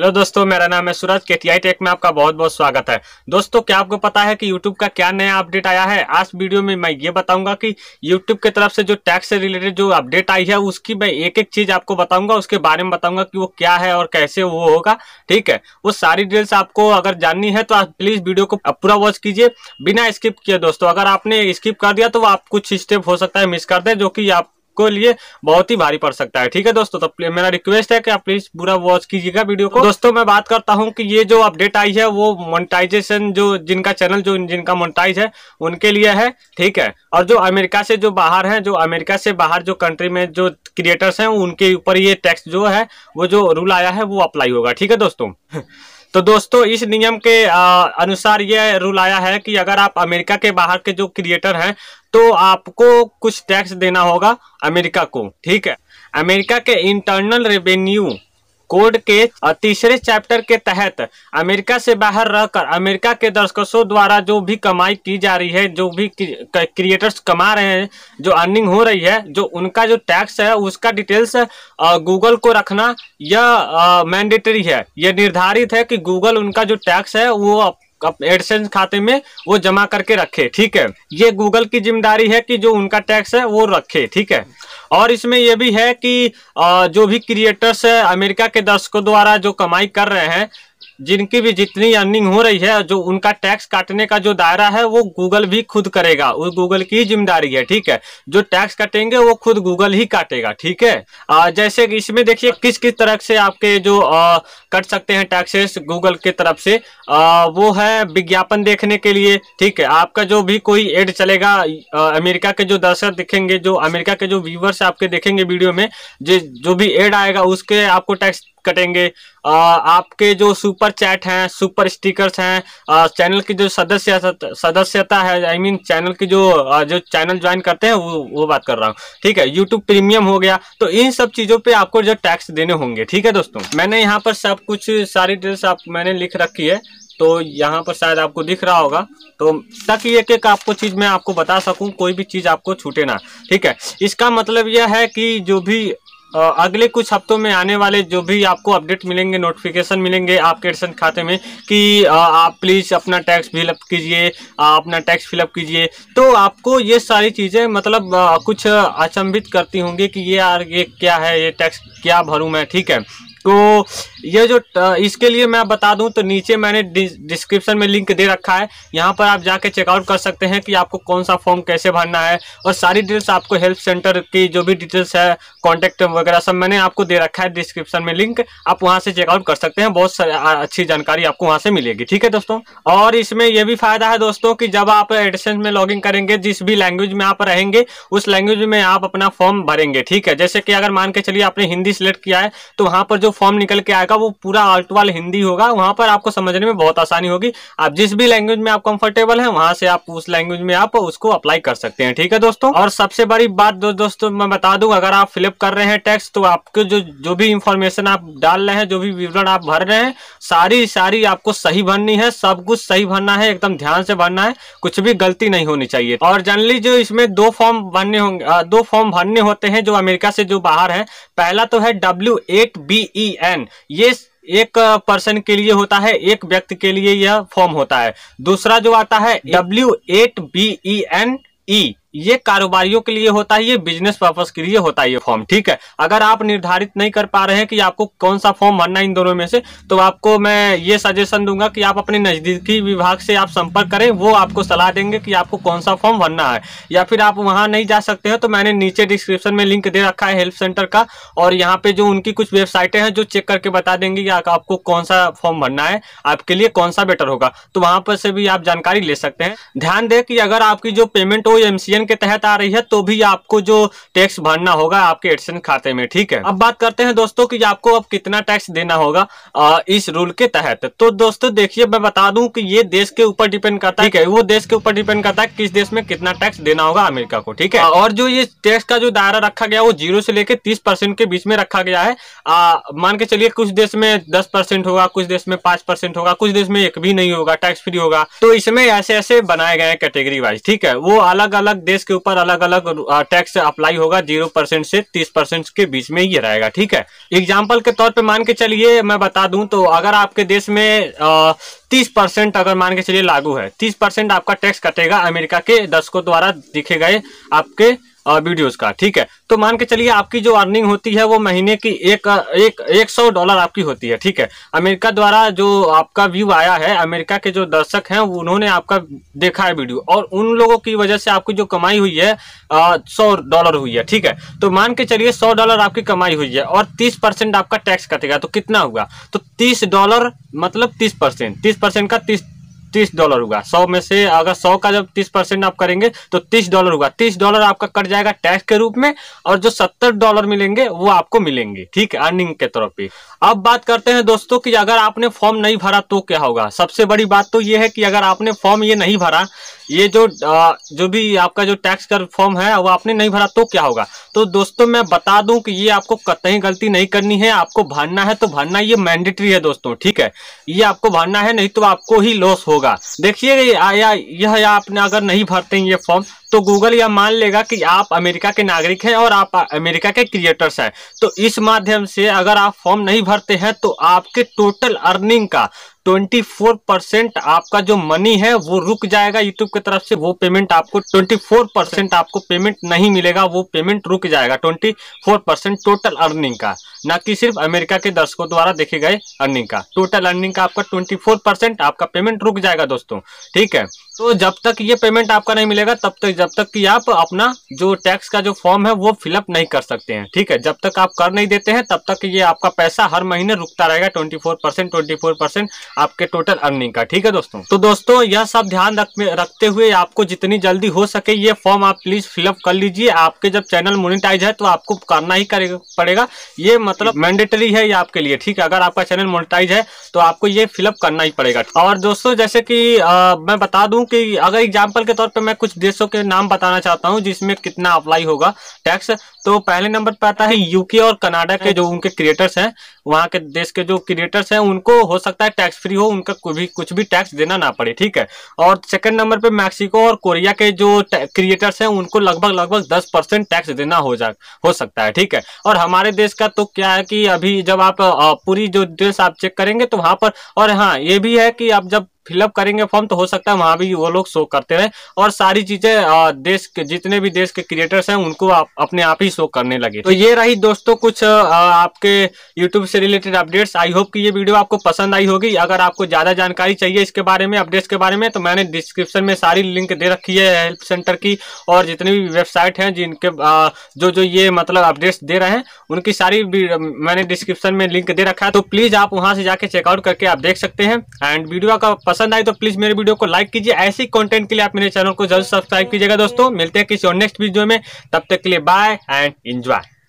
hello दोस्तों मेरा नाम है सूरज के टी टेक में आपका बहुत बहुत स्वागत है दोस्तों क्या आपको पता है कि यूट्यूब का क्या नया अपडेट आया है आज वीडियो में मैं ये बताऊंगा कि यूट्यूब की तरफ से जो टैक्स से रिलेटेड जो अपडेट आई है उसकी मैं एक एक चीज आपको बताऊंगा उसके बारे में बताऊंगा कि वो क्या है और कैसे वो होगा ठीक है वो सारी डिटेल्स आपको अगर जाननी है तो आप प्लीज वीडियो को पूरा वॉच कीजिए बिना स्किप किए दोस्तों अगर आपने स्किप कर दिया तो आप कुछ स्टेप हो सकता है मिस कर दें जो कि आप आपको लिए बहुत ही भारी पड़ सकता है ठीक है दोस्तों तो मेरा रिक्वेस्ट है कि आप प्लीज पूरा वॉच कीजिएगा वीडियो को दोस्तों मैं बात करता हूँ कि ये जो अपडेट आई है वो मोनिटाइजेशन जो जिनका चैनल जो जिनका मोनिटाइज है उनके लिए है ठीक है और जो अमेरिका से जो बाहर है जो अमेरिका से बाहर जो कंट्री में जो क्रिएटर्स हैं उनके ऊपर ये टैक्स जो है वो जो रूल आया है वो अप्लाई होगा ठीक है दोस्तों तो दोस्तों इस नियम के आ, अनुसार ये रूल आया है कि अगर आप अमेरिका के बाहर के जो क्रिएटर हैं तो आपको कुछ टैक्स देना होगा अमेरिका को ठीक है अमेरिका के इंटरनल रेवेन्यू कोड के तीसरे चैप्टर के तहत अमेरिका से बाहर रहकर अमेरिका के दर्शकों द्वारा जो भी कमाई की जा रही है जो भी क्रिएटर्स कमा रहे हैं जो अर्निंग हो रही है जो उनका जो टैक्स है उसका डिटेल्स गूगल को रखना यह मैंडेटरी है यह निर्धारित है कि गूगल उनका जो टैक्स है वो एडसेंस खाते में वो जमा करके रखे ठीक है ये गूगल की जिम्मेदारी है कि जो उनका टैक्स है वो रखे ठीक है और इसमें यह भी है कि जो भी क्रिएटर्स है अमेरिका के दर्शकों द्वारा जो कमाई कर रहे हैं जिनकी भी जितनी अर्निंग हो रही है जो उनका टैक्स काटने का जो दायरा है वो गूगल भी खुद करेगा वो गूगल की जिम्मेदारी है ठीक है जो टैक्स कटेंगे वो खुद गूगल ही काटेगा ठीक है आ, जैसे इसमें देखिए किस किस तरह से आपके जो आ, कट सकते हैं टैक्सेस गूगल की तरफ से आ, वो है विज्ञापन देखने के लिए ठीक है आपका जो भी कोई एड चलेगा आ, अमेरिका के जो दर्शक दिखेंगे जो अमेरिका के जो व्यूवर्स आपके देखेंगे वीडियो में जो जो भी एड आएगा उसके आपको टैक्स कटेंगे आ, आपके जो सुपर चैट हैं सुपर स्टिकर्स हैं चैनल की जो सदस्य सदस्यता है I I mean mean, channel की जो आ, जो चैनल ज्वाइन करते हैं वो वो बात कर रहा हूँ ठीक है यूट्यूब प्रीमियम हो गया तो इन सब चीज़ों पे आपको जो टैक्स देने होंगे ठीक है दोस्तों मैंने यहाँ पर सब कुछ सारी डिटेल्स आप मैंने लिख रखी है तो यहाँ पर शायद आपको दिख रहा होगा तो तक एक एक आपको चीज़ मैं आपको बता सकूं कोई भी चीज़ आपको छूटे ना ठीक है इसका मतलब यह है कि जो भी अगले कुछ हफ्तों में आने वाले जो भी आपको अपडेट मिलेंगे नोटिफिकेशन मिलेंगे आपके एडसन खाते में कि आप प्लीज़ अपना टैक्स फिलअप कीजिए अपना टैक्स फिलअप कीजिए तो आपको ये सारी चीज़ें मतलब कुछ अचंभित करती होंगी कि ये यार ये क्या है ये टैक्स क्या भरूँ मैं ठीक है तो ये जो इसके लिए मैं बता दूं तो नीचे मैंने डिस्क्रिप्शन में लिंक दे रखा है यहाँ पर आप जाके चेकआउट कर सकते हैं कि आपको कौन सा फॉर्म कैसे भरना है और सारी डिटेल्स आपको हेल्प सेंटर की जो भी डिटेल्स है कॉन्टैक्ट वगैरह सब मैंने आपको दे रखा है डिस्क्रिप्शन में लिंक आप वहाँ से चेकआउट कर सकते हैं बहुत अच्छी जानकारी आपको वहाँ से मिलेगी ठीक है दोस्तों और इसमें यह भी फायदा है दोस्तों की जब आप एडसेंस में लॉग करेंगे जिस भी लैंग्वेज में आप रहेंगे उस लैंग्वेज में आप अपना फॉर्म भरेंगे ठीक है जैसे कि अगर मान के चलिए आपने हिंदी सिलेक्ट किया है तो वहाँ पर जो फॉर्म निकल के आएगा का वो पूरा आर्ट वाल हिंदी होगा वहां पर आपको समझने में बहुत आसानी होगी आप जिस भी लैंग्वेज में आप कंफर्टेबल हैं वहां से आप उस लैंग्वेज में आप उसको अप्लाई कर सकते हैं ठीक है दोस्तों और सबसे बड़ी बात दो, दोस्तों मैं बता दूं अगर आप फिलअप कर रहे हैं टैक्स तो आपके जो जो भी इंफॉर्मेशन आप डाल रहे हैं जो भी विवरण आप भर रहे हैं सारी सारी आपको सही भरनी है सब कुछ सही भरना है एकदम ध्यान से भरना है कुछ भी गलती नहीं होनी चाहिए और जनरली जो इसमें दो फॉर्म भरने होंगे दो फॉर्म भरने होते हैं जो अमेरिका से जो बाहर है पहला तो है W eight B E N ये एक पर्सन के लिए होता है एक व्यक्ति के लिए यह फॉर्म होता है दूसरा जो आता है W eight B E N E ये कारोबारियों के लिए होता है ये बिजनेस पर्पज के लिए होता है ये फॉर्म ठीक है अगर आप निर्धारित नहीं कर पा रहे हैं कि आपको कौन सा फॉर्म भरना इन दोनों में से तो आपको मैं ये सजेशन दूंगा कि आप अपने नज़दीकी विभाग से आप संपर्क करें वो आपको सलाह देंगे कि आपको कौन सा फॉर्म भरना है या फिर आप वहाँ नहीं जा सकते हैं तो मैंने नीचे डिस्क्रिप्शन में लिंक दे रखा है हेल्प सेंटर का और यहाँ पे जो उनकी कुछ वेबसाइटें हैं जो चेक करके बता देंगे कि आपको कौन सा फॉर्म भरना है आपके लिए कौन सा बेटर होगा तो वहाँ पर से भी आप जानकारी ले सकते हैं ध्यान दें कि अगर आपकी जो पेमेंट हो एमसीएन एडसन के तहत आ रही है तो भी आपको जो टैक्स भरना होगा आपके एडसन खाते में ठीक है अब बात करते हैं दोस्तों कि आपको अब कितना टैक्स देना होगा आ, इस रूल के तहत तो दोस्तों देखिए मैं बता दूं कि ये देश के ऊपर डिपेंड करता है ठीक है वो देश के ऊपर डिपेंड करता है किस देश में कितना टैक्स देना होगा अमेरिका को ठीक है और जो ये टैक्स का जो दायरा रखा गया वो जीरो से लेकर तीस परसेंट के बीच में रखा गया है मान के चलिए कुछ देश में दस परसेंट होगा कुछ देश में पांच परसेंट होगा कुछ देश में एक भी नहीं होगा टैक्स फ्री होगा तो इसमें ऐसे ऐसे बनाए गए कैटेगरी वाइज ठीक है वो अलग अलग देश के ऊपर अलग अलग टैक्स अप्लाई होगा जीरो परसेंट से तीस परसेंट के बीच में ये रहेगा ठीक है एग्जाम्पल के तौर पर मान के चलिए मैं बता दूं तो अगर आपके देश में तीस परसेंट अगर मान के चलिए लागू है तीस परसेंट आपका टैक्स कटेगा अमेरिका के दशकों द्वारा दिखे गए आपके वीडियोस का ठीक है तो मान के चलिए आपकी जो अर्निंग होती है वो महीने की एक एक एक सौ डॉलर आपकी होती है ठीक है अमेरिका द्वारा जो आपका व्यू आया है अमेरिका के जो दर्शक हैं उन्होंने आपका देखा है वीडियो और उन लोगों की वजह से आपकी जो कमाई हुई है सौ डॉलर हुई है ठीक है तो मान के चलिए सौ डॉलर आपकी कमाई हुई है और तीस परसेंट आपका टैक्स कटेगा तो कितना हुआ तो तीस डॉलर मतलब तीस परसेंट तीस परसेंट का तीस तीस डॉलर होगा सौ में से अगर सौ का जब तीस परसेंट आप करेंगे तो तीस डॉलर होगा तीस डॉलर आपका कट जाएगा टैक्स के रूप में और जो सत्तर डॉलर मिलेंगे वो आपको मिलेंगे ठीक है अर्निंग के तौर पे अब बात करते हैं दोस्तों की अगर आपने फॉर्म नहीं भरा तो क्या होगा सबसे बड़ी बात तो ये है कि अगर आपने फॉर्म ये नहीं भरा ये जो आ, जो भी आपका जो टैक्स का फॉर्म है वो आपने नहीं भरा तो क्या होगा तो दोस्तों मैं बता दूं कि ये आपको कतई गलती नहीं करनी है आपको भरना है तो भरना ये मैंडेटरी है दोस्तों ठीक है ये आपको भरना है नहीं तो आपको ही लॉस होगा होगा देखिए यह आपने अगर नहीं भरते हैं ये फॉर्म तो गूगल यह मान लेगा कि आप अमेरिका के नागरिक हैं और आप अमेरिका के क्रिएटर्स हैं तो इस माध्यम से अगर आप फॉर्म नहीं भरते हैं तो आपके टोटल अर्निंग का 24 परसेंट आपका जो मनी है वो रुक जाएगा यूट्यूब की तरफ से वो पेमेंट आपको 24 परसेंट आपको पेमेंट नहीं मिलेगा वो पेमेंट रुक जाएगा 24 परसेंट टोटल अर्निंग का ना कि सिर्फ अमेरिका के दर्शकों द्वारा देखे गए अर्निंग का टोटल अर्निंग का आपका 24 परसेंट आपका पेमेंट रुक जाएगा दोस्तों ठीक है तो जब तक ये पेमेंट आपका नहीं मिलेगा तब तक जब तक कि आप अपना जो टैक्स का जो फॉर्म है वो फिलअप नहीं कर सकते हैं ठीक है जब तक आप कर नहीं देते हैं तब तक ये आपका पैसा हर महीने रुकता रहेगा twenty four percent twenty four percent आपके टोटल अर्निंग का ठीक है दोस्तों तो दोस्तों यह सब ध्यान रख, रखते हुए आपको जितनी जल्दी हो सके ये फॉर्म आप प्लीज फिलअप कर लीजिए आपके जब चैनल मोनिटाइज है तो आपको करना ही पड़ेगा ये मतलब मैंडेटरी है ये आपके लिए ठीक है अगर आपका चैनल मोनिटाइज है तो आपको ये फिलअप करना ही पड़ेगा और दोस्तों जैसे कि मैं बता दू कि अगर एग्जाम्पल के तौर पर मैं कुछ देशों के नाम बताना चाहता हूँ जिसमें कितना अप्लाई होगा टैक्स तो पहले नंबर पर आता है यूके और कनाडा के जो उनके क्रिएटर्स हैं वहाँ के देश के जो क्रिएटर्स हैं उनको हो सकता है टैक्स फ्री हो उनका कोई भी कुछ भी टैक्स देना ना पड़े ठीक है और सेकंड नंबर पे मैक्सिको और कोरिया के जो क्रिएटर्स हैं उनको लगभग लगभग दस परसेंट टैक्स देना हो जा हो सकता है ठीक है और हमारे देश का तो क्या है कि अभी जब आप पूरी जो देश आप चेक करेंगे तो वहाँ पर और हाँ ये भी है कि आप जब फिलअप करेंगे फॉर्म तो हो सकता है वहाँ भी वो लोग शो करते रहे और सारी चीज़ें देश के जितने भी देश के क्रिएटर्स हैं उनको आप अपने आप ही शो करने लगे तो ये रही दोस्तों कुछ आपके यूट्यूब से रिलेटेड अपडेट्स आई होप कि ये वीडियो आपको पसंद आई होगी अगर आपको ज़्यादा जानकारी चाहिए इसके बारे में अपडेट्स के बारे में तो मैंने डिस्क्रिप्शन में सारी लिंक दे रखी है हेल्प सेंटर की और जितनी भी वेबसाइट हैं जिनके जो जो ये मतलब अपडेट्स दे रहे हैं उनकी सारी मैंने डिस्क्रिप्शन में लिंक दे रखा है तो प्लीज़ आप वहाँ से जाके चेकआउट करके आप देख सकते हैं एंड वीडियो का पसंद आई तो प्लीज मेरे वीडियो को लाइक कीजिए ऐसी कंटेंट के लिए आप मेरे चैनल को जरूर सब्सक्राइब कीजिएगा दोस्तों मिलते हैं किसी और नेक्स्ट वीडियो में तब तक के लिए बाय एंड एंजॉय